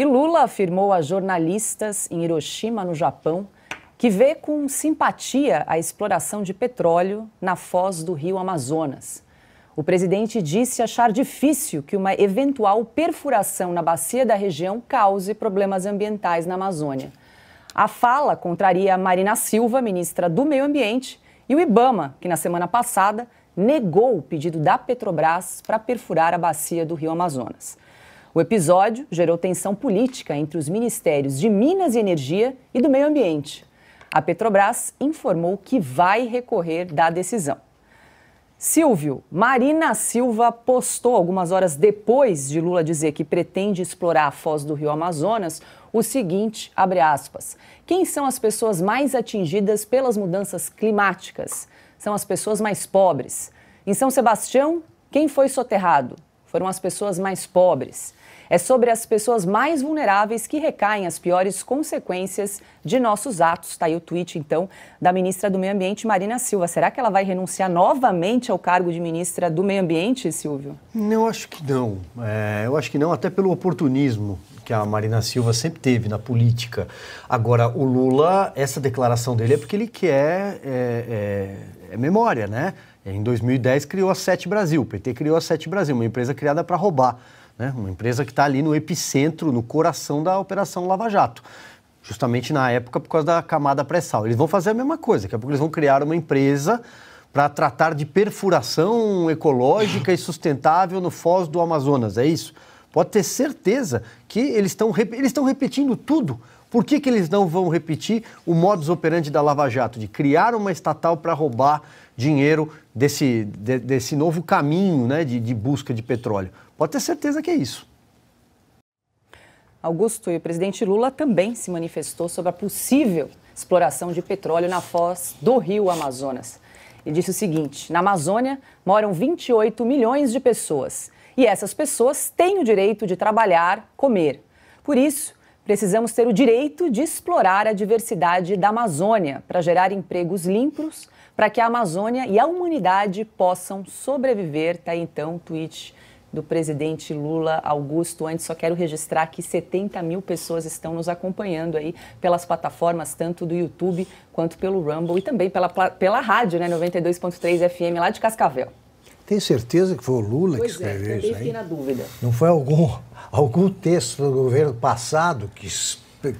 E Lula afirmou a jornalistas em Hiroshima, no Japão, que vê com simpatia a exploração de petróleo na foz do rio Amazonas. O presidente disse achar difícil que uma eventual perfuração na bacia da região cause problemas ambientais na Amazônia. A fala contraria Marina Silva, ministra do Meio Ambiente, e o Ibama, que na semana passada negou o pedido da Petrobras para perfurar a bacia do rio Amazonas. O episódio gerou tensão política entre os ministérios de Minas e Energia e do Meio Ambiente. A Petrobras informou que vai recorrer da decisão. Silvio, Marina Silva postou algumas horas depois de Lula dizer que pretende explorar a foz do Rio Amazonas o seguinte, abre aspas: Quem são as pessoas mais atingidas pelas mudanças climáticas? São as pessoas mais pobres. Em São Sebastião, quem foi soterrado? Foram as pessoas mais pobres é sobre as pessoas mais vulneráveis que recaem as piores consequências de nossos atos. Está aí o tweet, então, da ministra do Meio Ambiente, Marina Silva. Será que ela vai renunciar novamente ao cargo de ministra do Meio Ambiente, Silvio? Eu acho que não. É, eu acho que não, até pelo oportunismo que a Marina Silva sempre teve na política. Agora, o Lula, essa declaração dele é porque ele quer é, é, é memória, né? Em 2010 criou a Sete Brasil, o PT criou a Sete Brasil, uma empresa criada para roubar né? uma empresa que está ali no epicentro, no coração da Operação Lava Jato. Justamente na época por causa da camada pré-sal. Eles vão fazer a mesma coisa, daqui a pouco eles vão criar uma empresa para tratar de perfuração ecológica e sustentável no Foz do Amazonas, é isso? Pode ter certeza que eles estão eles repetindo tudo. Por que, que eles não vão repetir o modus operandi da Lava Jato, de criar uma estatal para roubar dinheiro desse, de, desse novo caminho né, de, de busca de petróleo. Pode ter certeza que é isso. Augusto e o presidente Lula também se manifestou sobre a possível exploração de petróleo na foz do rio Amazonas. E disse o seguinte: na Amazônia moram 28 milhões de pessoas e essas pessoas têm o direito de trabalhar, comer. Por isso, precisamos ter o direito de explorar a diversidade da Amazônia para gerar empregos limpos para que a Amazônia e a humanidade possam sobreviver. Tá então o tweet do presidente Lula Augusto. Antes, só quero registrar que 70 mil pessoas estão nos acompanhando aí pelas plataformas, tanto do YouTube quanto pelo Rumble e também pela, pela rádio, né, 92.3 FM, lá de Cascavel. Tem certeza que foi o Lula pois que é, escreveu é, isso? Aí? Fiquei na dúvida. Não foi algum, algum texto do governo passado que,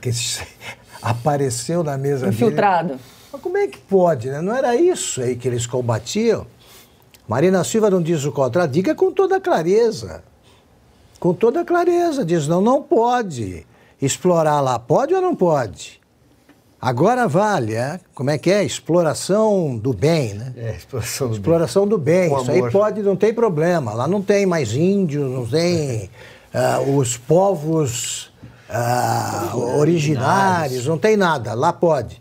que apareceu na mesa Infiltrado. dele? Infiltrado. Mas como é que pode, né? Não era isso aí que eles combatiam? Marina Silva não diz o contrário, diga com toda clareza. Com toda clareza, diz: não, não pode explorar lá. Pode ou não pode? Agora vale, é? como é que é? Exploração do bem, né? É, exploração do exploração bem. Do bem. Isso amor. aí pode, não tem problema. Lá não tem mais índios, não tem uh, os povos uh, originários, não tem nada. Lá pode.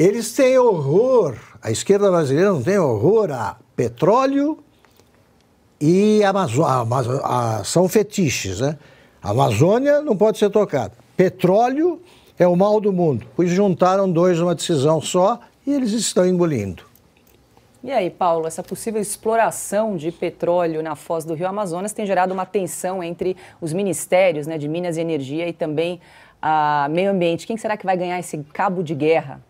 Eles têm horror, a esquerda brasileira não tem horror a petróleo e a Amazônia. A, são fetiches, né? A Amazônia não pode ser tocada. Petróleo é o mal do mundo. Pois juntaram dois numa decisão só e eles estão engolindo. E aí, Paulo, essa possível exploração de petróleo na foz do Rio Amazonas tem gerado uma tensão entre os ministérios né, de Minas e Energia e também a ah, Meio Ambiente. Quem será que vai ganhar esse cabo de guerra?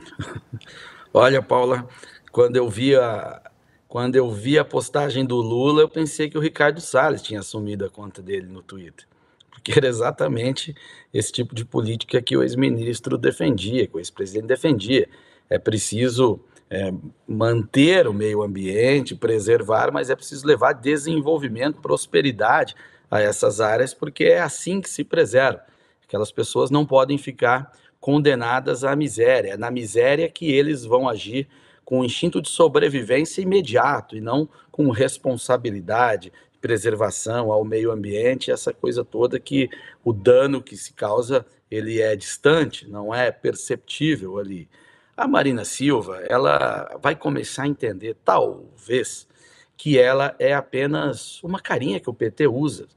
Olha, Paula, quando eu vi a, quando eu vi a postagem do Lula, eu pensei que o Ricardo Salles tinha assumido a conta dele no Twitter. Porque era exatamente esse tipo de política que o ex-ministro defendia, que o ex-presidente defendia. É preciso é, manter o meio ambiente, preservar, mas é preciso levar desenvolvimento, prosperidade a essas áreas, porque é assim que se preserva. Aquelas pessoas não podem ficar condenadas à miséria. É na miséria que eles vão agir com o instinto de sobrevivência imediato e não com responsabilidade, preservação ao meio ambiente, essa coisa toda que o dano que se causa, ele é distante, não é perceptível ali. A Marina Silva, ela vai começar a entender, talvez, que ela é apenas uma carinha que o PT usa.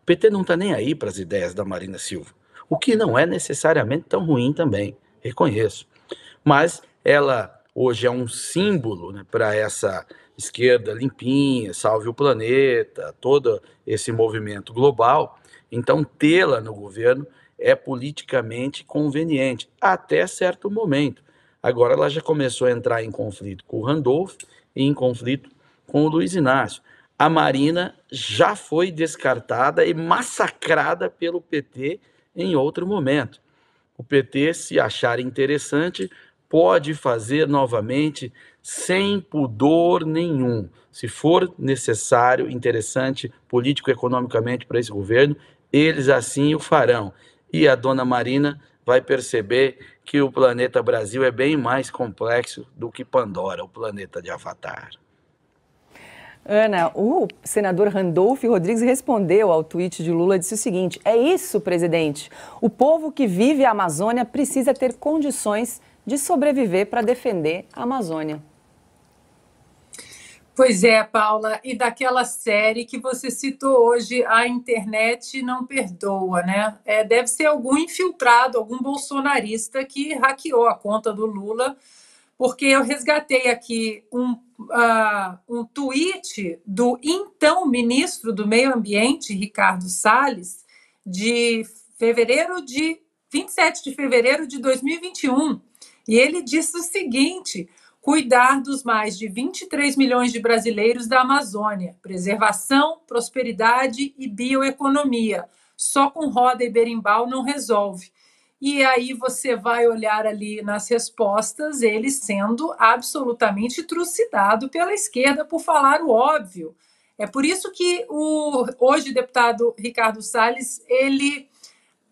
O PT não está nem aí para as ideias da Marina Silva o que não é necessariamente tão ruim também, reconheço. Mas ela hoje é um símbolo né, para essa esquerda limpinha, salve o planeta, todo esse movimento global. Então, tê-la no governo é politicamente conveniente, até certo momento. Agora ela já começou a entrar em conflito com o Randolph e em conflito com o Luiz Inácio. A Marina já foi descartada e massacrada pelo PT em outro momento. O PT, se achar interessante, pode fazer novamente sem pudor nenhum. Se for necessário, interessante político-economicamente para esse governo, eles assim o farão. E a dona Marina vai perceber que o planeta Brasil é bem mais complexo do que Pandora, o planeta de Avatar. Ana, o senador Randolph Rodrigues respondeu ao tweet de Lula, disse o seguinte: É isso, presidente. O povo que vive a Amazônia precisa ter condições de sobreviver para defender a Amazônia. Pois é, Paula, e daquela série que você citou hoje, a internet não perdoa, né? É, deve ser algum infiltrado, algum bolsonarista que hackeou a conta do Lula, porque eu resgatei aqui um uh, um tweet do então ministro do Meio Ambiente, Ricardo Salles, de fevereiro de 27 de fevereiro de 2021. E ele disse o seguinte: cuidar dos mais de 23 milhões de brasileiros da Amazônia, preservação, prosperidade e bioeconomia. Só com roda e berimbau não resolve e aí você vai olhar ali nas respostas, ele sendo absolutamente trucidado pela esquerda por falar o óbvio. É por isso que o hoje deputado Ricardo Salles, ele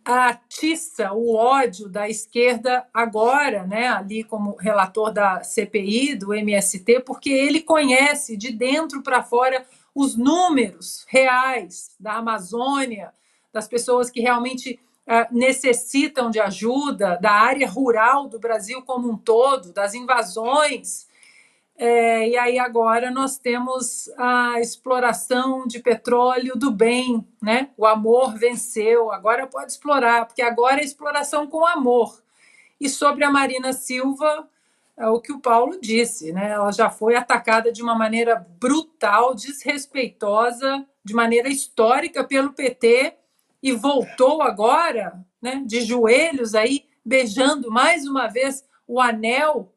atiça o ódio da esquerda agora, né, ali como relator da CPI, do MST, porque ele conhece de dentro para fora os números reais da Amazônia, das pessoas que realmente ah, necessitam de ajuda, da área rural do Brasil como um todo, das invasões. É, e aí agora nós temos a exploração de petróleo do bem, né? O amor venceu, agora pode explorar, porque agora é exploração com amor. E sobre a Marina Silva, é o que o Paulo disse, né? Ela já foi atacada de uma maneira brutal, desrespeitosa, de maneira histórica pelo PT e voltou agora, né, de joelhos aí, beijando mais uma vez o anel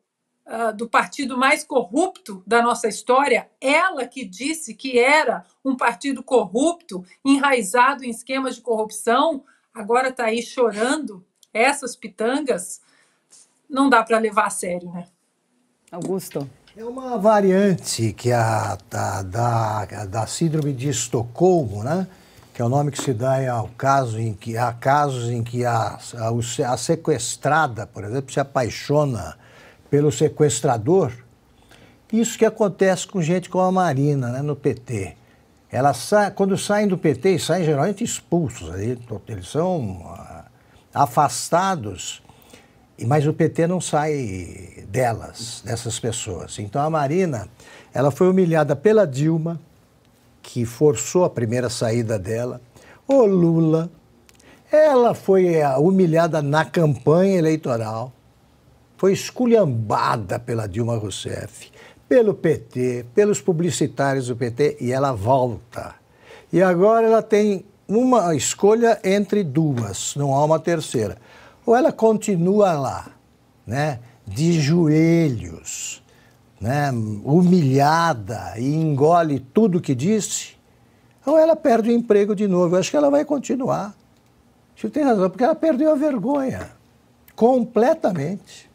uh, do partido mais corrupto da nossa história. Ela que disse que era um partido corrupto, enraizado em esquemas de corrupção, agora está aí chorando essas pitangas. Não dá para levar a sério, né? Augusto. É uma variante que a, da, da, da síndrome de Estocolmo, né? que é o nome que se dá ao caso em que há casos em que a, a, a sequestrada, por exemplo, se apaixona pelo sequestrador. Isso que acontece com gente como a Marina, né, no PT. Ela sai, quando saem do PT, saem geralmente expulsos, eles são ah, afastados, mas o PT não sai delas, dessas pessoas. Então a Marina, ela foi humilhada pela Dilma, que forçou a primeira saída dela, o Lula. Ela foi é, humilhada na campanha eleitoral, foi esculhambada pela Dilma Rousseff, pelo PT, pelos publicitários do PT e ela volta. E agora ela tem uma escolha entre duas, não há uma terceira. Ou ela continua lá, né, de joelhos, né, humilhada e engole tudo que disse, ou ela perde o emprego de novo. Eu acho que ela vai continuar. Você tem razão, porque ela perdeu a vergonha completamente.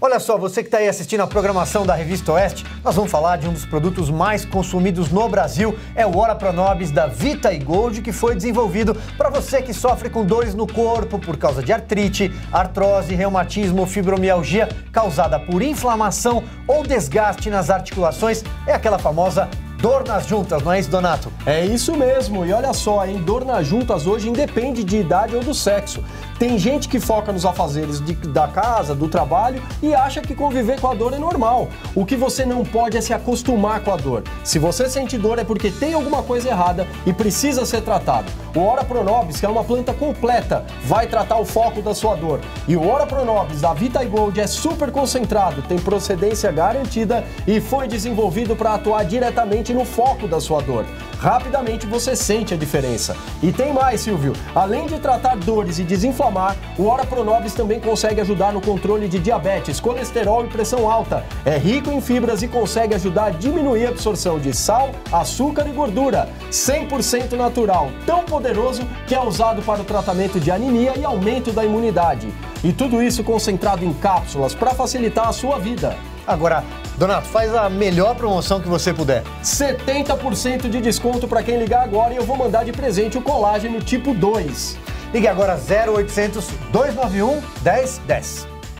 Olha só, você que está aí assistindo a programação da Revista Oeste, nós vamos falar de um dos produtos mais consumidos no Brasil, é o Ora Pronobis da Vita e Gold, que foi desenvolvido para você que sofre com dores no corpo por causa de artrite, artrose, reumatismo, fibromialgia causada por inflamação ou desgaste nas articulações, é aquela famosa dor nas juntas, não é isso, Donato? É isso mesmo. E olha só, hein? Dor nas juntas hoje independe de idade ou do sexo. Tem gente que foca nos afazeres de, da casa, do trabalho e acha que conviver com a dor é normal. O que você não pode é se acostumar com a dor. Se você sente dor é porque tem alguma coisa errada e precisa ser tratado. O Ora Pronobis, que é uma planta completa, vai tratar o foco da sua dor. E o Ora Pronobis da Vita Gold é super concentrado, tem procedência garantida e foi desenvolvido para atuar diretamente no foco da sua dor. Rapidamente você sente a diferença. E tem mais, Silvio. Além de tratar dores e desinflamações, inflamar, o Ora Pro Nobis também consegue ajudar no controle de diabetes, colesterol e pressão alta. É rico em fibras e consegue ajudar a diminuir a absorção de sal, açúcar e gordura. 100% natural, tão poderoso que é usado para o tratamento de anemia e aumento da imunidade. E tudo isso concentrado em cápsulas para facilitar a sua vida. Agora, Donato, faz a melhor promoção que você puder. 70% de desconto para quem ligar agora e eu vou mandar de presente o colágeno tipo 2. Ligue agora 0800 291 1010.